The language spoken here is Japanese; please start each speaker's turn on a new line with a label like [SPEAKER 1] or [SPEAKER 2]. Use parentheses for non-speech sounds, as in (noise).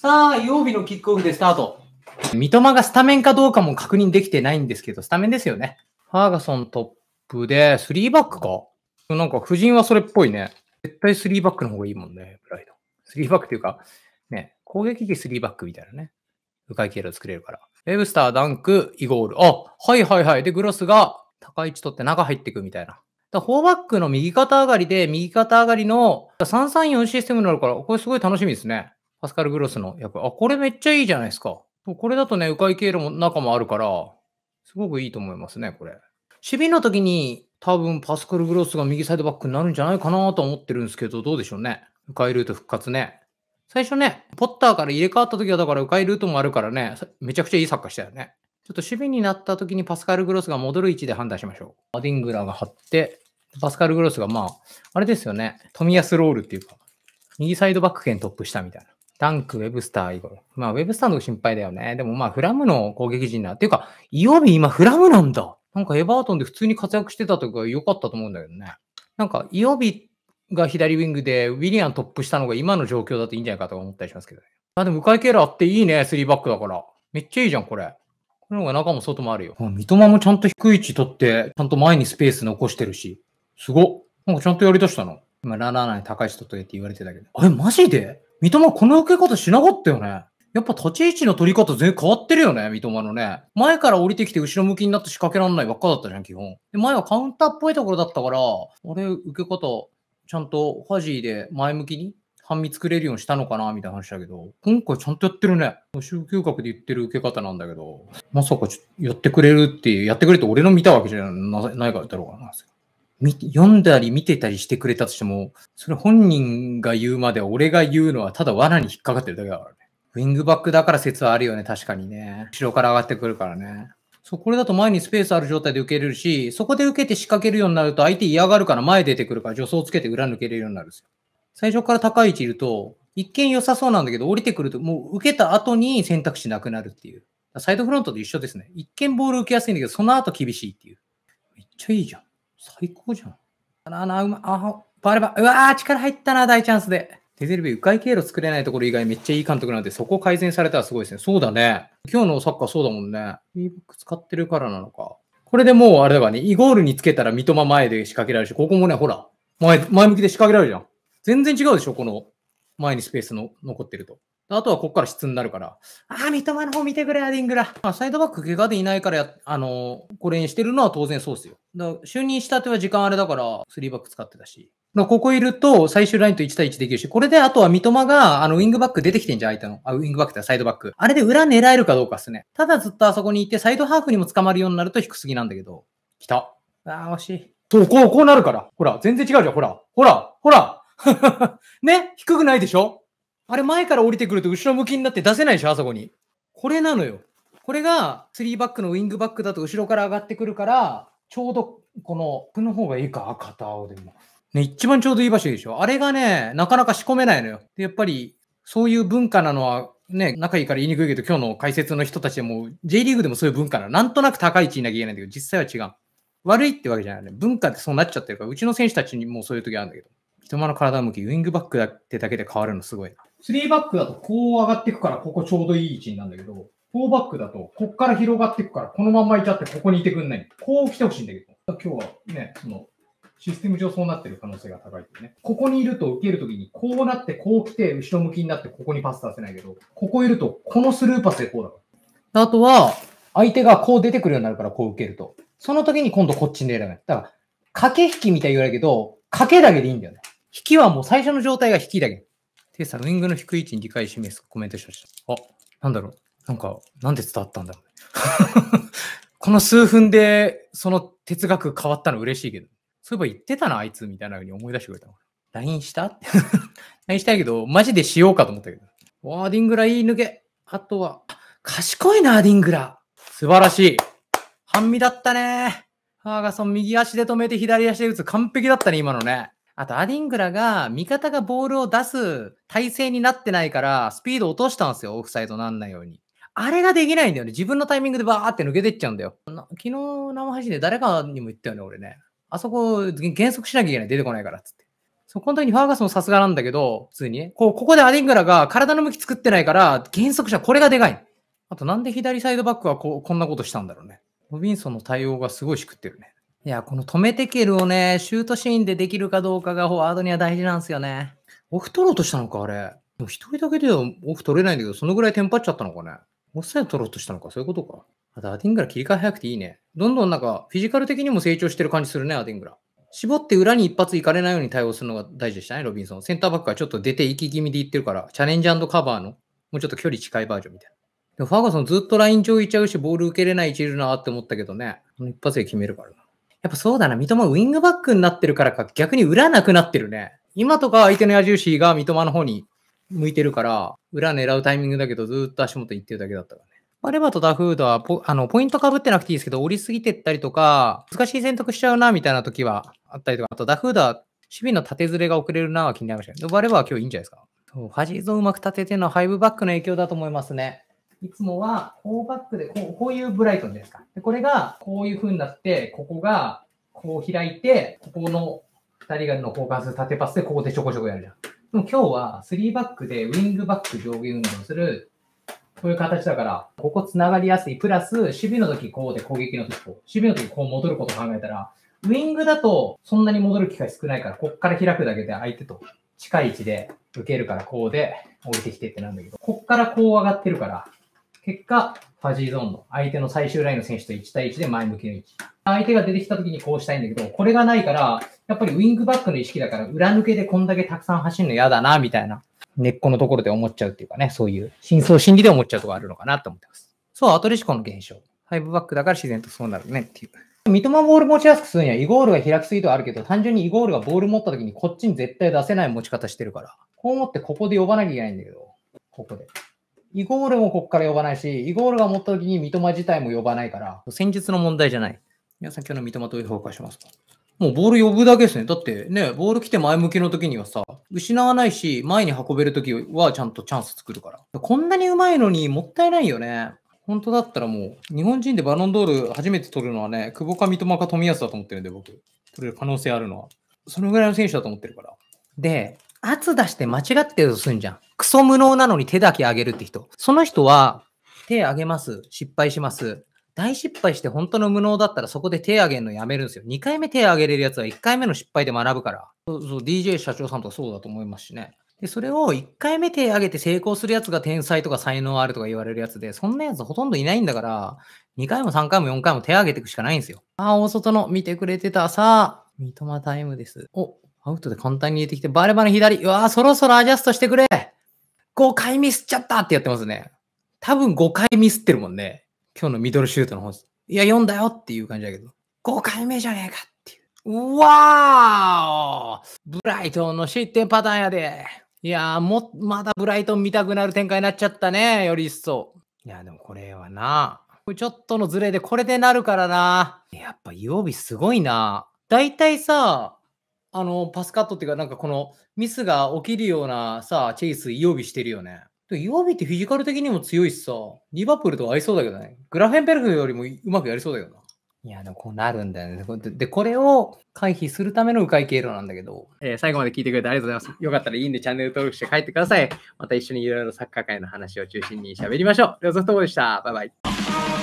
[SPEAKER 1] さあ、曜日のキックオフでスタート。三笘がスタメンかどうかも確認できてないんですけど、スタメンですよね。ファーガソントップで、3バックかなんか、夫人はそれっぽいね。絶対3バックの方がいいもんね、プライド。3バックっていうか、ね、攻撃機3バックみたいなね。迂回経路作れるから。ウェブスター、ダンク、イゴール。あ、はいはいはい。で、グロスが高い位置取って中入っていくみたいな。だフォーバックの右肩上がりで、右肩上がりの334システムになるから、これすごい楽しみですね。パスカル・グロスの役。あ、これめっちゃいいじゃないですか。これだとね、迂回経路も中もあるから、すごくいいと思いますね、これ。守備の時に多分パスカル・グロスが右サイドバックになるんじゃないかなと思ってるんですけど、どうでしょうね。迂回ルート復活ね。最初ね、ポッターから入れ替わった時はだから迂回ルートもあるからね、めちゃくちゃいいサッカーしたよね。ちょっと守備になった時にパスカル・グロスが戻る位置で判断しましょう。アディングラーが張って、パスカル・グロスがまあ、あれですよね、富安ロールっていうか、右サイドバック圏トップしたみたいな。ダンク、ウェブスター、イゴル。まあ、ウェブスターの心配だよね。でもまあ、フラムの攻撃陣な。っていうか、イオビ今フラムなんだ。なんかエバートンで普通に活躍してたというか良かったと思うんだけどね。なんか、イオビが左ウィングで、ウィリアントップしたのが今の状況だといいんじゃないかと思ったりしますけどね。あ、でも、カイケラーっていいね、3バックだから。めっちゃいいじゃん、これ。この方が中も外もあるよ。三笘もちゃんと低い位置取って、ちゃんと前にスペース残してるし。すごなんかちゃんとやりだしたの。まあ、ラナーに高い人とえって言われてたけど。あれ、マジで三笘この受け方しなかったよね。やっぱ立ち位置の取り方全然変わってるよね、三笘のね。前から降りてきて後ろ向きになって仕掛けらんないばっかだったじゃん、基本。で、前はカウンターっぽいところだったから、あれ、受け方、ちゃんとファジーで前向きに半身作れるようにしたのかなみたいな話だけど、今回ちゃんとやってるね。集教覚で言ってる受け方なんだけど、まさかやってくれるっていう、やってくれて俺の見たわけじゃないからだろうかな。読んだり見てたりしてくれたとしても、それ本人が言うまで俺が言うのはただ罠に引っかかってるだけだからね。ウィングバックだから説はあるよね、確かにね。後ろから上がってくるからね。そう、これだと前にスペースある状態で受けれるし、そこで受けて仕掛けるようになると相手嫌がるから前出てくるから助走をつけて裏抜けれるようになるんですよ。最初から高い位置いると、一見良さそうなんだけど、降りてくると、もう受けた後に選択肢なくなるっていう。サイドフロントと一緒ですね。一見ボール受けやすいんだけど、その後厳しいっていう。めっちゃいいじゃん。最高じゃん。あな、うま、あ、バレバ、うわー、力入ったな、大チャンスで。デゼルビ、迂回経路作れないところ以外めっちゃいい監督なんで、そこ改善されたらすごいですね。そうだね。今日のサッカーそうだもんね。フリーブック使ってるからなのか。これでもう、あれだかね、イゴールにつけたら三笘前で仕掛けられるし、ここもね、ほら、前、前向きで仕掛けられるじゃん。全然違うでしょ、この、前にスペースの残ってると。あとはここから質になるから。ああ、三笘の方見てくれ、アディングラ。まあ、サイドバック怪我でいないからや、あのー、これにしてるのは当然そうっすよ。だ就任したては時間あれだから、3バック使ってたし。だここいると、最終ラインと1対1できるし、これで、あとは三笘が、あの、ウィングバック出てきてんじゃん、相手の。あ、ウィングバックってサイドバック。あれで裏狙えるかどうかっすね。ただずっとあそこにいて、サイドハーフにも捕まるようになると低すぎなんだけど。来た。ああ、惜しい。そう、こう、こうなるから。ほら、全然違うじゃん、ほら。ほら、ほら。(laughs) ね低くないでしょあれ前から降りてくると後ろ向きになって出せないでしょ、あそこに。これなのよ。これが3バックのウィングバックだと後ろから上がってくるから、ちょうどこの奥の方がいいか、赤と青でも。ね、一番ちょうどいい場所でしょ。あれがね、なかなか仕込めないのよ。で、やっぱり、そういう文化なのは、ね、仲いいから言いにくいけど、今日の解説の人たちでも、J リーグでもそういう文化なの。なんとなく高い位置になきゃいけないんだけど、実際は違う。悪いってわけじゃないね。文化ってそうなっちゃってるから、うちの選手たちにもそういう時あるんだけど。人間の体向き、ウイングバックだってだけで変わるのすごいな。3バックだとこう上がっていくから、ここちょうどいい位置になるんだけど、4バックだと、こっから広がっていくから、このまんまいちゃってここにいてくんない。こう来てほしいんだけど、今日はね、その、システム上そうなってる可能性が高いですね。ここにいると受けるときに、こうなって、こう来て、後ろ向きになって、ここにパス出せないけど、ここいると、このスルーパスでこうだから。あとは、相手がこう出てくるようになるから、こう受けると。その時に今度こっちに出られない。だから、駆け引きみたいに言われるけど、駆けだけでいいんだよね。引きはもう最初の状態が引きだけ。テイさん、ウィングの低い位置に理解示すコメントしました。あ、なんだろう。なんか、なんで伝わったんだろうね。(laughs) この数分で、その哲学変わったの嬉しいけど、そういえば言ってたな、あいつ、みたいなふうに思い出してくれたの。LINE した ?LINE (laughs) したいけど、マジでしようかと思ったけど。わーディングラいい抜け。あとは、賢いな、アディングラ。素晴らしい。半身だったね。ファーガソン右足で止めて左足で打つ。完璧だったね、今のね。あと、アディングラが、味方がボールを出す体勢になってないから、スピード落としたんですよ、オフサイドなんないように。あれができないんだよね。自分のタイミングでバーって抜けてっちゃうんだよ。昨日生配信で誰かにも言ったよね、俺ね。あそこ減速しなきゃいけない。出てこないからつって。そこの時にファーガソンさすがなんだけど、普通にね。こう、ここでアディングラが体の向き作ってないから、減速者これがでかい。あとなんで左サイドバックはここんなことしたんだろうね。ロビンソンの対応がすごいしくってるね。いや、この止めてけるをね、シュートシーンでできるかどうかがフォワードには大事なんですよね。オフ取ろうとしたのか、あれ。でも一人だけではオフ取れないんだけど、そのぐらいテンパっちゃったのかね。オフサイド取ろうとしたのか、そういうことか。あと、アディングラ切り替え早くていいね。どんどんなんか、フィジカル的にも成長してる感じするね、アディングラ。絞って裏に一発いかれないように対応するのが大事でしたね、ロビンソン。センターバックがちょっと出て息気味でいってるから、チャレンジカバーの、もうちょっと距離近いバージョンみたいな。でもファーガソンずっとライン上いちゃうし、ボール受けれない位置いるなって思ったけどね、一発で決めるからな。やっぱそうだな、三笘ウィングバックになってるからか、逆に裏なくなってるね。今とか相手の矢印が三笘の方に向いてるから、裏狙うタイミングだけど、ずっと足元行ってるだけだったからね。まあ、レバーとダフードはポあのポイントかぶってなくていいですけど、折りすぎてったりとか、難しい選択しちゃうなみたいな時はあったりとか、あとダフードは守備の縦ずれが遅れるなは気になりましたけど、バレバーは今日いいんじゃないですか。そうファジーズをうまく立ててのハイブバックの影響だと思いますね。いつもは、ォーバックでこう、こういうブライトンですか。でこれが、こういう風になって、ここが、こう開いて、ここの2人がの交換する縦パスで、ここでちょこちょこやるじゃん。でも今日は3バックでウィングバック上下運動する、こういう形だから、ここ繋がりやすい。プラス、守備の時こうで攻撃の時こう。守備の時こう戻ること考えたら、ウィングだとそんなに戻る機会少ないから、こっから開くだけで相手と近い位置で受けるからこうで降りてきてってなんだけど、こっからこう上がってるから、結果、ファジーゾーンの相手の最終ラインの選手と1対1で前向きの位置。相手が出てきた時にこうしたいんだけど、これがないから、やっぱりウィングバックの意識だから、裏抜けでこんだけたくさん走るの嫌だな、みたいな、根っこのところで思っちゃうっていうかね、そういう、真相心理で思っちゃうとこあるのかなと思ってます。そう、アトレシコの現象。ファイブバックだから自然とそうなるねっていう。三笘ボール持ちやすくするには、イゴールが開きすぎとあるけど、単純にイゴールがボール持った時にこっちに絶対出せない持ち方してるから、こう思ってここで呼ばなきゃいけないんだけど、ここで。イゴールもここから呼ばないし、イゴールが持った時に三笘自体も呼ばないから、戦術の問題じゃない。皆さん今日の三笘どういう評価しますかもうボール呼ぶだけですね。だってね、ボール来て前向きの時にはさ、失わないし、前に運べる時はちゃんとチャンス作るから。こんなにうまいのにもったいないよね。本当だったらもう、日本人でバロンドール初めて取るのはね、久保か三笘か富安だと思ってるんで、僕。取れる可能性あるのは。そのぐらいの選手だと思ってるから。で、圧出して間違ってるとすんじゃん。クソ無能なのに手だけ上げるって人。その人は、手上げます。失敗します。大失敗して本当の無能だったらそこで手上げるのやめるんですよ。2回目手上げれるやつは1回目の失敗で学ぶから。そうそう、DJ 社長さんとかそうだと思いますしね。で、それを1回目手上げて成功するやつが天才とか才能あるとか言われるやつで、そんなやつほとんどいないんだから、2回も3回も4回も手上げていくしかないんですよ。ああ、大外の見てくれてた。さあ、三笘タイムです。お、アウトで簡単に入れてきて、バレバレ左。うわーそろそろアジャストしてくれ。5回ミスっちゃったってやってますね。多分5回ミスってるもんね。今日のミドルシュートの本。いや、4だよっていう感じだけど。5回目じゃねえかっていう。うわーブライトンの失点パターンやで。いやー、も、まだブライトン見たくなる展開になっちゃったね。より一層。いや、でもこれはな。ちょっとのズレでこれでなるからな。やっぱ、曜日すごいな。だいたいさ、あの、パスカットっていうか、なんかこのミスが起きるようなさ、チェイス、イオビしてるよね。でイオビってフィジカル的にも強いしさ、リバプールとか合いそうだけどね。グラフェンベルフよりもうまくやりそうだけどな。いや、でもこうなるんだよね。で、これを回避するための迂回経路なんだけど。えー、最後まで聞いてくれてありがとうございます。よかったらいいんでチャンネル登録して帰ってください。また一緒にいろいろサッカー界の話を中心に喋りましょう。では、ずっとでした。バイバイ。